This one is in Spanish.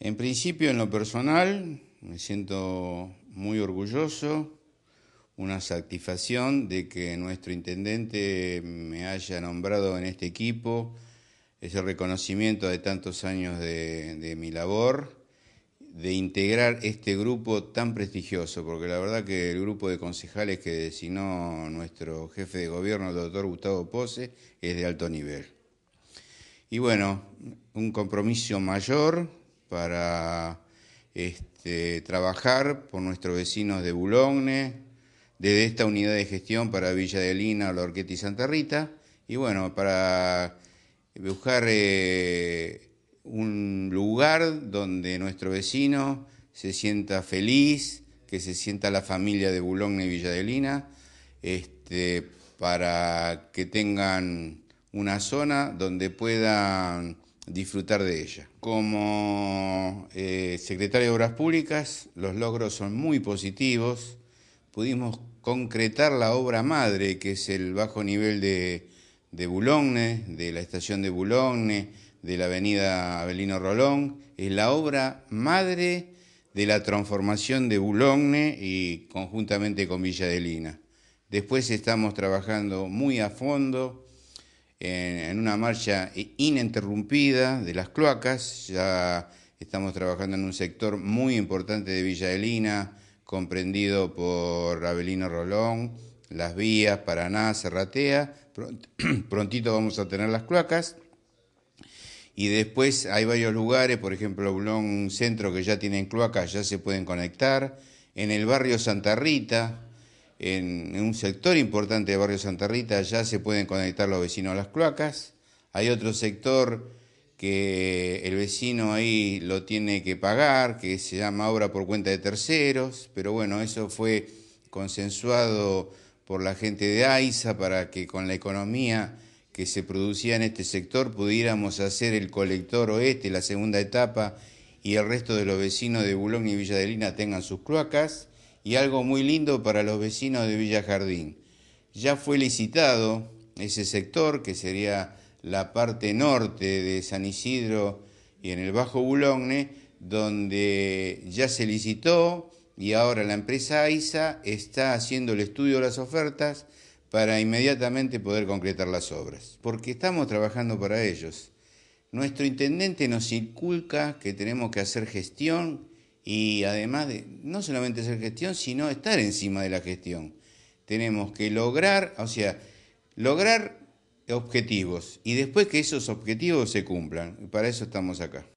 En principio, en lo personal, me siento muy orgulloso, una satisfacción de que nuestro intendente me haya nombrado en este equipo, ese reconocimiento de tantos años de, de mi labor, de integrar este grupo tan prestigioso, porque la verdad que el grupo de concejales que designó nuestro jefe de gobierno, el doctor Gustavo Pose, es de alto nivel. Y bueno, un compromiso mayor para este, trabajar por nuestros vecinos de Bulogne, desde esta unidad de gestión para Villa de Lina, y Santa Rita, y bueno, para buscar eh, un lugar donde nuestro vecino se sienta feliz, que se sienta la familia de Bulogne y Villa de este, para que tengan una zona donde puedan disfrutar de ella. Como eh, secretario de Obras Públicas, los logros son muy positivos. Pudimos concretar la obra madre, que es el bajo nivel de, de Boulogne, de la estación de Boulogne, de la avenida Avelino Rolón. Es la obra madre de la transformación de Boulogne y conjuntamente con Villa de Lina. Después estamos trabajando muy a fondo en una marcha ininterrumpida de las cloacas. Ya estamos trabajando en un sector muy importante de Villa Elina, comprendido por Abelino Rolón, Las Vías, Paraná, Serratea Prontito vamos a tener las cloacas. Y después hay varios lugares, por ejemplo, un Centro, que ya tienen cloacas, ya se pueden conectar. En el barrio Santa Rita, en, un sector importante de barrio Santa Rita ya se pueden conectar los vecinos a las cloacas. Hay otro sector que el vecino ahí lo tiene que pagar, que se llama obra por cuenta de terceros, pero bueno, eso fue consensuado por la gente de AISA para que con la economía que se producía en este sector pudiéramos hacer el colector oeste, la segunda etapa, y el resto de los vecinos de Bulón y Villa de Lina tengan sus cloacas y algo muy lindo para los vecinos de Villa Jardín. Ya fue licitado ese sector, que sería la parte norte de San Isidro y en el Bajo Bulogne, donde ya se licitó y ahora la empresa AISA está haciendo el estudio de las ofertas para inmediatamente poder concretar las obras, porque estamos trabajando para ellos. Nuestro intendente nos inculca que tenemos que hacer gestión y además de no solamente ser gestión, sino estar encima de la gestión. Tenemos que lograr, o sea, lograr objetivos y después que esos objetivos se cumplan. para eso estamos acá.